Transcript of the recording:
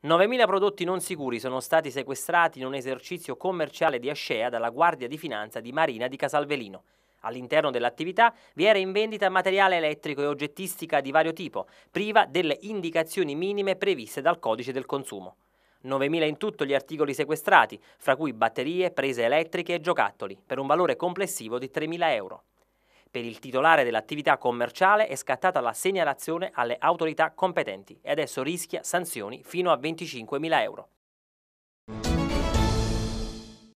9.000 prodotti non sicuri sono stati sequestrati in un esercizio commerciale di Ascea dalla Guardia di Finanza di Marina di Casalvelino. All'interno dell'attività vi era in vendita materiale elettrico e oggettistica di vario tipo, priva delle indicazioni minime previste dal codice del consumo. 9.000 in tutto gli articoli sequestrati, fra cui batterie, prese elettriche e giocattoli, per un valore complessivo di 3.000 euro. Per il titolare dell'attività commerciale è scattata la segnalazione alle autorità competenti e adesso rischia sanzioni fino a 25.000 euro.